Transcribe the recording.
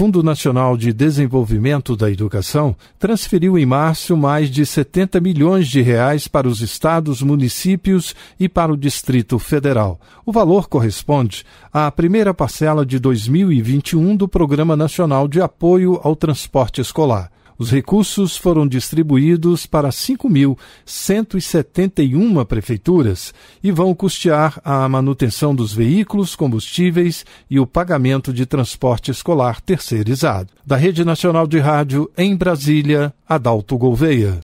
Fundo Nacional de Desenvolvimento da Educação transferiu em março mais de 70 milhões de reais para os estados, municípios e para o Distrito Federal. O valor corresponde à primeira parcela de 2021 do Programa Nacional de Apoio ao Transporte Escolar. Os recursos foram distribuídos para 5.171 prefeituras e vão custear a manutenção dos veículos, combustíveis e o pagamento de transporte escolar terceirizado. Da Rede Nacional de Rádio, em Brasília, Adalto Gouveia.